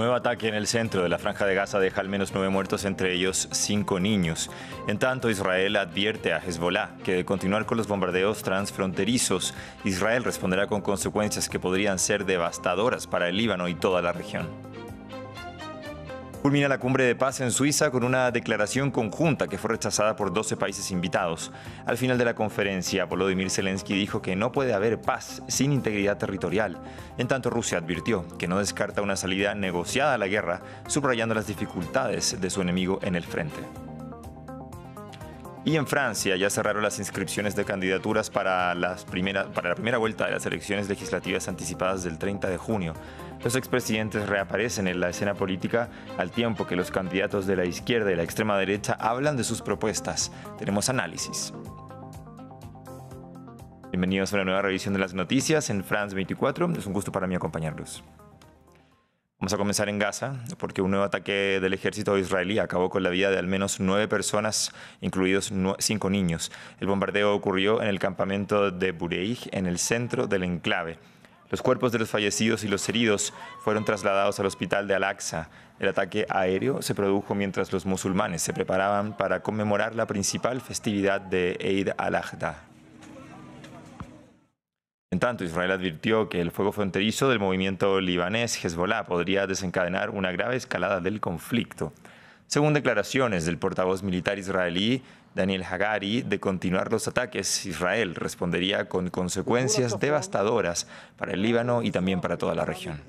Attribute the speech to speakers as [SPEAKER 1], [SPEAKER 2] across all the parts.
[SPEAKER 1] Nuevo ataque en el centro de la franja de Gaza deja al menos nueve muertos, entre ellos cinco niños. En tanto, Israel advierte a Hezbollah que de continuar con los bombardeos transfronterizos, Israel responderá con consecuencias que podrían ser devastadoras para el Líbano y toda la región. Culmina la cumbre de paz en Suiza con una declaración conjunta que fue rechazada por 12 países invitados. Al final de la conferencia, Volodymyr Zelensky dijo que no puede haber paz sin integridad territorial. En tanto, Rusia advirtió que no descarta una salida negociada a la guerra, subrayando las dificultades de su enemigo en el frente. Y en Francia ya cerraron las inscripciones de candidaturas para, las para la primera vuelta de las elecciones legislativas anticipadas del 30 de junio. Los expresidentes reaparecen en la escena política al tiempo que los candidatos de la izquierda y la extrema derecha hablan de sus propuestas. Tenemos análisis. Bienvenidos a una nueva revisión de las noticias en France 24. Es un gusto para mí acompañarlos. Vamos a comenzar en Gaza, porque un nuevo ataque del ejército israelí acabó con la vida de al menos nueve personas, incluidos cinco niños. El bombardeo ocurrió en el campamento de Bureij, en el centro del enclave. Los cuerpos de los fallecidos y los heridos fueron trasladados al hospital de Al-Aqsa. El ataque aéreo se produjo mientras los musulmanes se preparaban para conmemorar la principal festividad de Eid al-Adha. En tanto, Israel advirtió que el fuego fronterizo del movimiento libanés Hezbollah podría desencadenar una grave escalada del conflicto. Según declaraciones del portavoz militar israelí Daniel Hagari, de continuar los ataques, Israel respondería con consecuencias devastadoras para el Líbano y también para toda la región.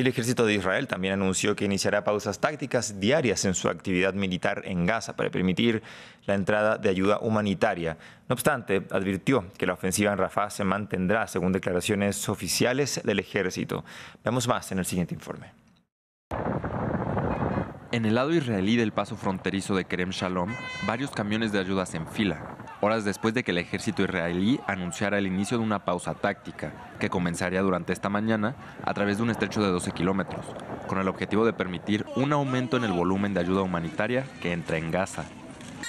[SPEAKER 1] El ejército de Israel también anunció que iniciará pausas tácticas diarias en su actividad militar en Gaza para permitir la entrada de ayuda humanitaria. No obstante, advirtió que la ofensiva en Rafah se mantendrá según declaraciones oficiales del ejército. Veamos más en el siguiente informe. En el lado israelí del paso
[SPEAKER 2] fronterizo de Kerem Shalom, varios camiones de ayuda se enfilan horas después de que el ejército israelí anunciara el inicio de una pausa táctica, que comenzaría durante esta mañana a través de un estrecho de 12 kilómetros, con el objetivo de permitir un aumento en el volumen de ayuda humanitaria que entra en Gaza.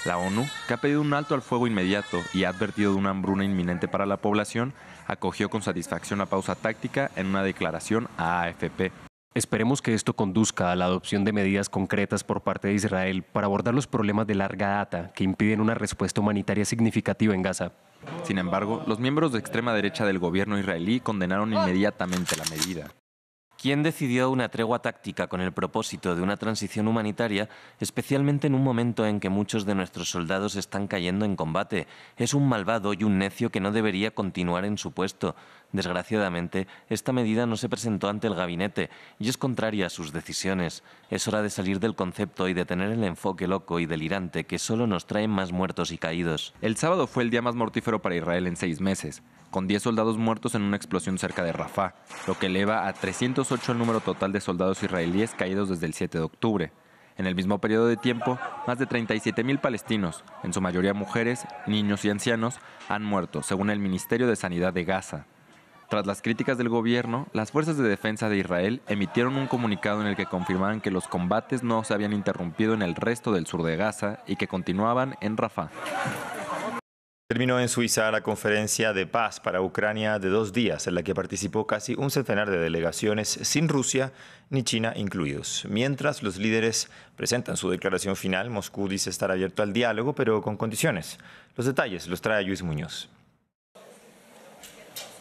[SPEAKER 2] La ONU, que ha pedido un alto al fuego inmediato y ha advertido de una hambruna inminente para la población, acogió con satisfacción la pausa táctica en una declaración a AFP. Esperemos que esto conduzca a la adopción de medidas concretas por parte de Israel para abordar los problemas de larga data que impiden una respuesta humanitaria significativa en Gaza. Sin embargo, los miembros de extrema derecha del gobierno israelí condenaron inmediatamente la medida.
[SPEAKER 3] ¿Quién decidió una tregua táctica con el propósito de una transición humanitaria, especialmente en un momento en que muchos de nuestros soldados están cayendo en combate? Es un malvado y un necio que no debería continuar en su puesto. Desgraciadamente, esta medida no se presentó ante el gabinete y es contraria a sus decisiones. Es hora de salir del concepto y de tener el enfoque
[SPEAKER 2] loco y delirante que solo nos traen más muertos y caídos. El sábado fue el día más mortífero para Israel en seis meses con 10 soldados muertos en una explosión cerca de Rafah, lo que eleva a 308 el número total de soldados israelíes caídos desde el 7 de octubre. En el mismo periodo de tiempo, más de 37.000 palestinos, en su mayoría mujeres, niños y ancianos, han muerto, según el Ministerio de Sanidad de Gaza. Tras las críticas del gobierno, las fuerzas de defensa de Israel emitieron un comunicado en el que confirmaban que los combates no se habían interrumpido en el resto del
[SPEAKER 1] sur de Gaza y que continuaban en Rafah. Terminó en Suiza la conferencia de paz para Ucrania de dos días, en la que participó casi un centenar de delegaciones sin Rusia ni China incluidos. Mientras los líderes presentan su declaración final, Moscú dice estar abierto al diálogo, pero con condiciones. Los detalles los trae Luis Muñoz.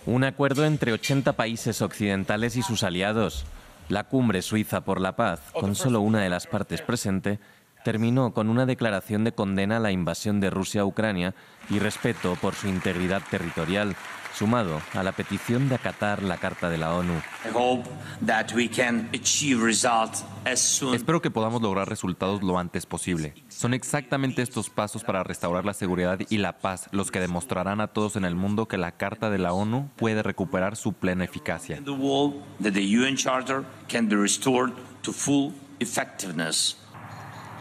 [SPEAKER 3] Un acuerdo entre 80 países occidentales y sus aliados. La cumbre suiza por la paz, con solo una de las partes presente, terminó con una declaración de condena a la invasión de Rusia a Ucrania y respeto por su integridad
[SPEAKER 2] territorial, sumado a la petición de acatar la Carta de la ONU. Espero que podamos lograr resultados lo antes posible. Son exactamente estos pasos para restaurar la seguridad y la paz los que demostrarán a todos en el mundo que la Carta de la ONU puede recuperar su plena eficacia.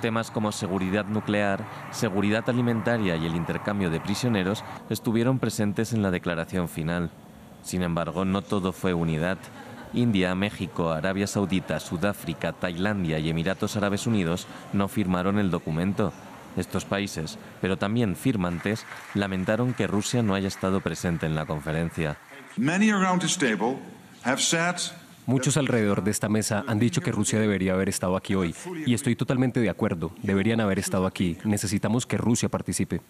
[SPEAKER 2] Temas como
[SPEAKER 3] seguridad nuclear, seguridad alimentaria y el intercambio de prisioneros estuvieron presentes en la declaración final. Sin embargo, no todo fue unidad. India, México, Arabia Saudita, Sudáfrica, Tailandia y Emiratos Árabes Unidos no firmaron el documento. Estos países, pero también firmantes, lamentaron que Rusia no haya estado presente en la conferencia.
[SPEAKER 2] have Muchos alrededor de esta mesa han dicho que Rusia debería haber estado aquí hoy y estoy totalmente de acuerdo, deberían haber estado aquí. Necesitamos que Rusia participe.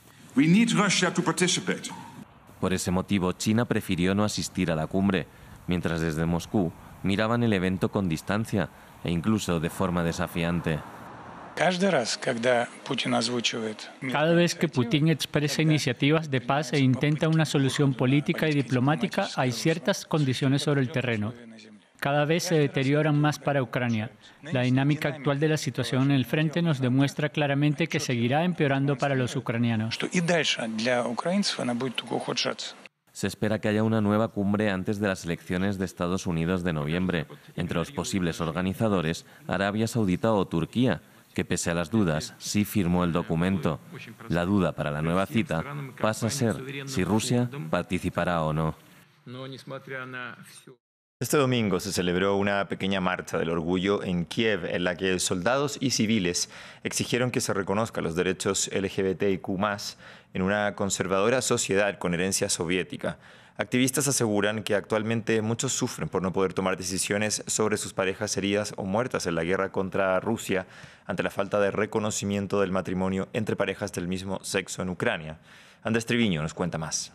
[SPEAKER 3] Por ese motivo, China prefirió no asistir a la cumbre, mientras desde Moscú miraban el evento con distancia e incluso de forma desafiante.
[SPEAKER 4] Cada vez que Putin
[SPEAKER 5] expresa iniciativas de paz e intenta una solución política y diplomática, hay ciertas condiciones sobre el terreno cada vez se deterioran más para Ucrania. La dinámica actual de la situación en el frente nos demuestra claramente que seguirá empeorando para los ucranianos.
[SPEAKER 3] Se espera que haya una nueva cumbre antes de las elecciones de Estados Unidos de noviembre, entre los posibles organizadores Arabia Saudita o Turquía, que pese a las dudas sí firmó el documento. La duda para la nueva cita pasa a ser si Rusia
[SPEAKER 1] participará o no. Este domingo se celebró una pequeña marcha del orgullo en Kiev en la que soldados y civiles exigieron que se reconozcan los derechos LGBTIQ en una conservadora sociedad con herencia soviética. Activistas aseguran que actualmente muchos sufren por no poder tomar decisiones sobre sus parejas heridas o muertas en la guerra contra Rusia ante la falta de reconocimiento del matrimonio entre parejas del mismo sexo en Ucrania. Andrés Triviño nos cuenta más.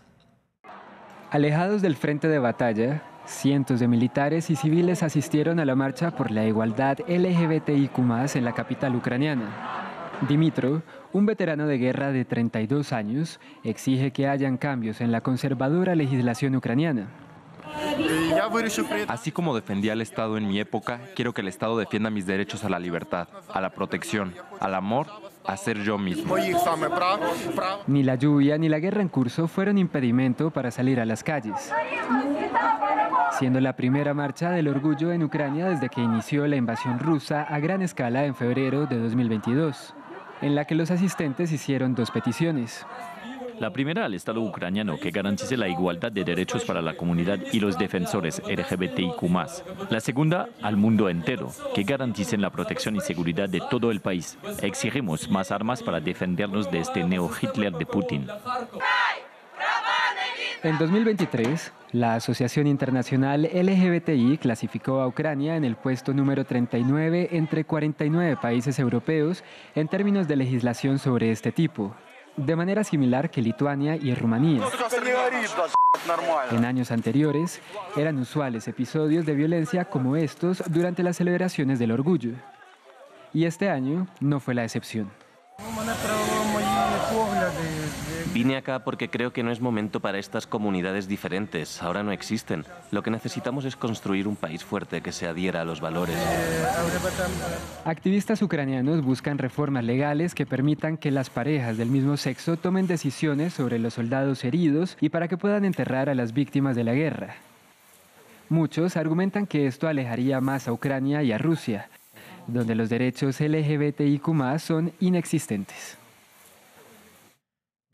[SPEAKER 5] Alejados del frente de batalla, Cientos de militares y civiles asistieron a la marcha por la igualdad LGBTIQ en la capital ucraniana. Dimitro, un veterano de guerra de 32 años, exige que hayan cambios en la conservadora legislación ucraniana.
[SPEAKER 2] Así como defendía al Estado en mi época, quiero que el Estado defienda mis derechos a la libertad, a la protección, al amor hacer yo mismo.
[SPEAKER 5] Ni la lluvia ni la guerra en curso fueron impedimento para salir a las calles, siendo la primera marcha del orgullo en Ucrania desde que inició la invasión rusa a gran escala en febrero de 2022, en la que los asistentes hicieron dos peticiones.
[SPEAKER 3] La primera al Estado ucraniano, que garantice la igualdad de derechos para la comunidad y los defensores LGBTIQ. La segunda al mundo entero, que garanticen la protección y seguridad de todo el país. Exigimos más armas para defendernos de este neo-Hitler de Putin.
[SPEAKER 5] En 2023, la Asociación Internacional LGBTI clasificó a Ucrania en el puesto número 39 entre 49 países europeos en términos de legislación sobre este tipo de manera similar que Lituania y Rumanía. En años anteriores, eran usuales episodios de violencia como estos durante las celebraciones del orgullo. Y este año no fue la excepción.
[SPEAKER 3] Vine acá porque creo que no es momento para estas comunidades diferentes. Ahora no existen. Lo que necesitamos es construir un país fuerte que se adhiera a los valores.
[SPEAKER 5] Activistas ucranianos buscan reformas legales que permitan que las parejas del mismo sexo tomen decisiones sobre los soldados heridos y para que puedan enterrar a las víctimas de la guerra. Muchos argumentan que esto alejaría más a Ucrania y a Rusia, donde los derechos LGBTIQ son inexistentes.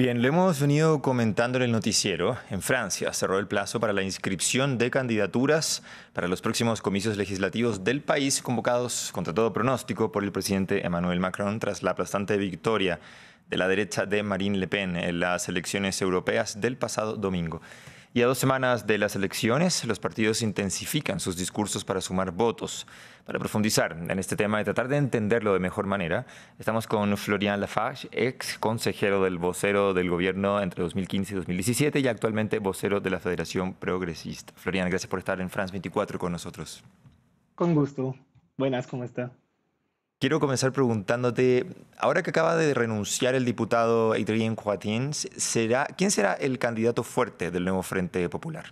[SPEAKER 1] Bien, lo hemos venido comentando en el noticiero. En Francia cerró el plazo para la inscripción de candidaturas para los próximos comicios legislativos del país, convocados contra todo pronóstico por el presidente Emmanuel Macron tras la aplastante victoria de la derecha de Marine Le Pen en las elecciones europeas del pasado domingo. Y a dos semanas de las elecciones, los partidos intensifican sus discursos para sumar votos. Para profundizar en este tema y tratar de entenderlo de mejor manera, estamos con Florian Lafarge, ex consejero del vocero del gobierno entre 2015 y 2017 y actualmente vocero de la Federación Progresista. Florian, gracias por estar en France 24 con nosotros.
[SPEAKER 4] Con gusto. Buenas, ¿cómo está?
[SPEAKER 1] Quiero comenzar preguntándote, ahora que acaba de renunciar el diputado Adrien Joatín, ¿será, ¿quién será el candidato fuerte del nuevo Frente Popular?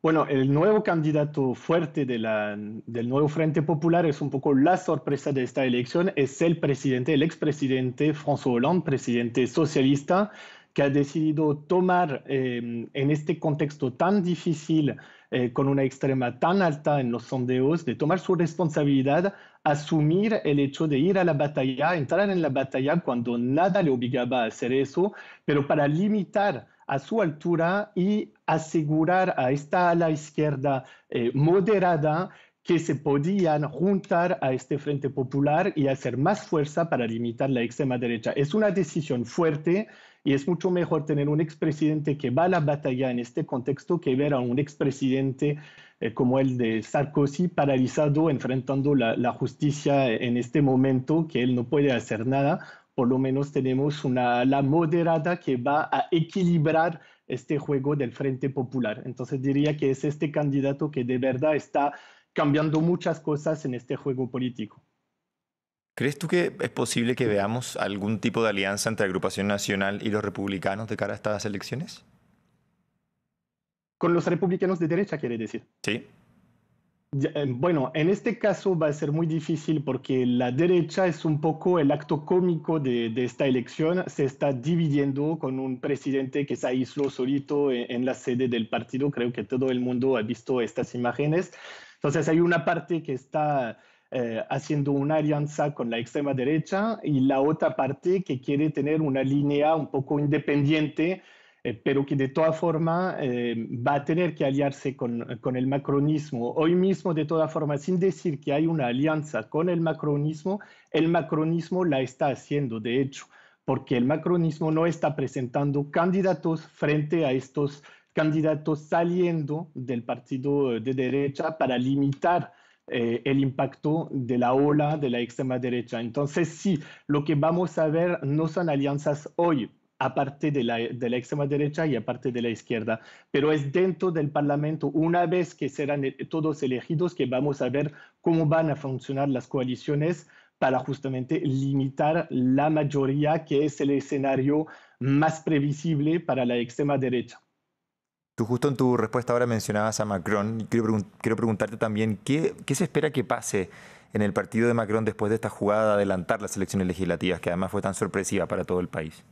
[SPEAKER 4] Bueno, el nuevo candidato fuerte de la, del nuevo Frente Popular es un poco la sorpresa de esta elección, es el presidente, el expresidente François Hollande, presidente socialista, ha decidido tomar em, en este contexto tan difícil, eh, con una extrema tan alta en los sondeos, de tomar su responsabilidad, asumir el hecho de ir a la batalla, entrar en la batalla cuando nada le obligaba a hacer eso, pero para limitar a su altura y asegurar a esta ala izquierda eh, moderada que se podían juntar a este Frente Popular y hacer más fuerza para limitar la extrema derecha. Es una decisión fuerte, y es mucho mejor tener un expresidente que va a la batalla en este contexto que ver a un expresidente eh, como el de Sarkozy paralizado enfrentando la, justicia en este momento, que él no puede hacer nada. Por lo menos tenemos una la moderada que va a equilibrar este juego del Frente Popular. Entonces diría que es este candidato que de verdad está cambiando muchas cosas en este juego político.
[SPEAKER 1] ¿Crees tú que es posible que veamos algún tipo de alianza entre la Agrupación Nacional y los republicanos de cara a estas elecciones?
[SPEAKER 4] Con los republicanos de derecha, quiere decir. Sí. Eh, bueno, en este caso va a ser muy difícil porque la derecha es un poco el acto cómico de, esta elección. Se está dividiendo con un presidente que se aisló solito eh, en la sede del partido. Creo que todo el mundo ha visto estas imágenes. Entonces hay una parte que está eh, haciendo una alianza con la extrema derecha y la otra parte que quiere tener una línea un poco independiente, eh, pero que de toda forma eh, va a tener que aliarse con, con, el macronismo. Hoy mismo, de toda forma, sin decir que hay una alianza con el macronismo, el macronismo la está haciendo, de hecho, porque el macronismo no está presentando candidatos frente a estos candidatos saliendo del partido de derecha para limitar eh, el impacto de la ola de la extrema derecha. Entonces, sí, lo que vamos a ver no son alianzas hoy, aparte de la, de la extrema derecha y aparte de la izquierda, pero es dentro del Parlamento, una vez que serán eh, todos elegidos, que vamos a ver cómo van a funcionar las coaliciones para justamente limitar la mayoría, que es el escenario más previsible para la extrema derecha.
[SPEAKER 1] Tú justo en tu respuesta ahora mencionabas a Macron quiero, preguntarte también ¿qué, ¿qué, se espera que pase en el partido de Macron después de esta jugada de adelantar las elecciones legislativas, que además fue tan sorpresiva para todo el país.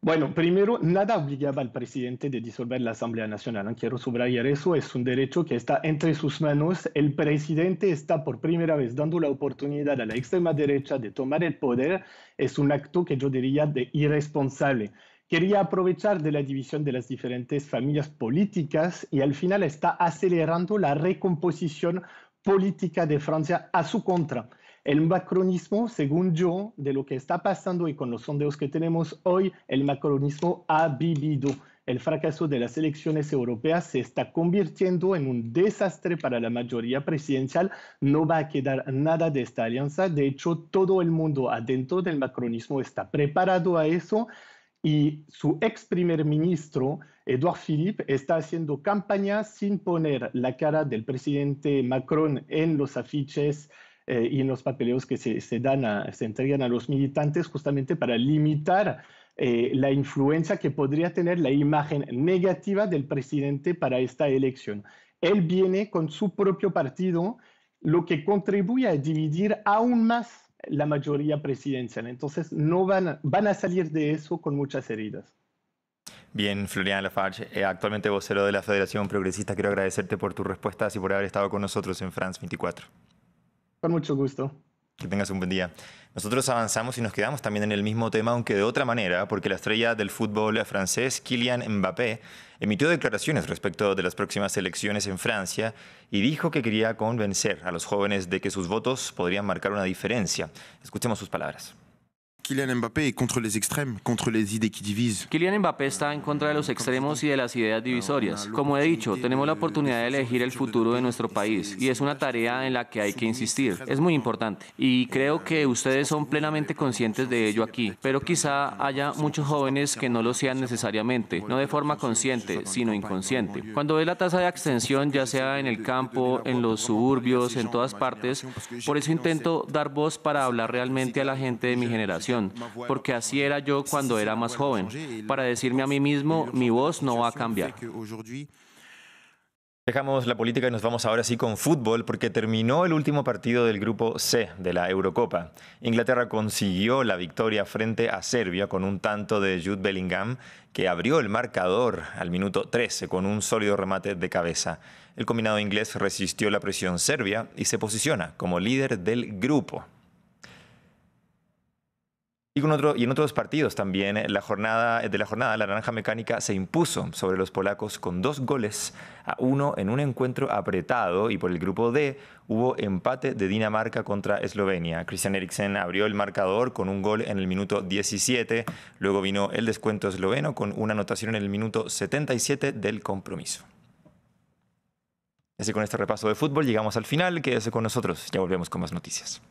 [SPEAKER 4] Bueno, primero, nada obligaba al presidente de disolver la Asamblea Nacional. Quiero subrayar eso, es un derecho que está entre sus manos. El presidente está por primera vez dando la oportunidad a la extrema derecha de tomar el poder. Es un acto que yo diría de irresponsable quería aprovechar de la división de las diferentes familias políticas y al final está acelerando la recomposición política de Francia a su contra. El macronismo, según yo, de lo que está pasando y con los sondeos que tenemos hoy, el macronismo ha vivido. El fracaso de las elecciones europeas se está convirtiendo en un desastre para la mayoría presidencial. No va a quedar nada de esta alianza. De hecho, todo el mundo adentro del macronismo está preparado a eso y su ex primer ministro, Edouard Philippe, está haciendo campaña sin poner la cara del presidente Macron en los afiches eh, y en los papeleos que se, dan se entregan a los militantes justamente para limitar eh, la influencia que podría tener la imagen negativa del presidente para esta elección. Él viene con su propio partido, lo que contribuye a dividir aún más la mayoría presidencial. Entonces, no van a, salir de eso con muchas heridas.
[SPEAKER 1] Bien, Florian Lafarge, eh, actualmente vocero de la Federación Progresista, quiero agradecerte por tus respuestas y por haber estado con nosotros en France 24.
[SPEAKER 4] Con mucho gusto.
[SPEAKER 1] Que tengas un buen día. Nosotros avanzamos y nos quedamos también en el mismo tema, aunque de otra manera, porque la estrella del fútbol francés, Kylian Mbappé, emitió declaraciones respecto de las próximas elecciones en Francia y dijo que quería convencer a los jóvenes de que sus votos podrían marcar una diferencia. Escuchemos sus palabras. Kylian Mbappé Mbappé está en contra de los extremos
[SPEAKER 3] y de las ideas divisorias. Como he dicho, tenemos la oportunidad de elegir el futuro de nuestro país y es una tarea en la que hay que insistir. Es muy importante y creo que ustedes son plenamente conscientes de ello aquí, pero quizá haya muchos jóvenes que no lo sean necesariamente, no de forma consciente, sino inconsciente. Cuando ve la tasa de abstención, ya sea en el campo, en los suburbios, en todas partes, por eso intento dar voz para hablar realmente a la gente de mi generación porque así era yo cuando era más joven, para decirme a mí mismo, mi voz no va a
[SPEAKER 1] cambiar. Dejamos la política y nos vamos ahora sí con fútbol porque terminó el último partido del grupo C de la Eurocopa. Inglaterra consiguió la victoria frente a Serbia con un tanto de Jude Bellingham que abrió el marcador al minuto 13 con un sólido remate de cabeza. El combinado inglés resistió la presión serbia y se posiciona como líder del grupo. Y, con otro, y en otros partidos también, eh, la jornada, eh, de la jornada, la Naranja Mecánica se impuso sobre los polacos con dos goles a uno en un encuentro apretado y por el grupo D hubo empate de Dinamarca contra Eslovenia. Christian Eriksen abrió el marcador con un gol en el minuto 17, luego vino el descuento esloveno con una anotación en el minuto 77 del compromiso. Así con este repaso de fútbol llegamos al final, quédese con nosotros, ya volvemos con más noticias.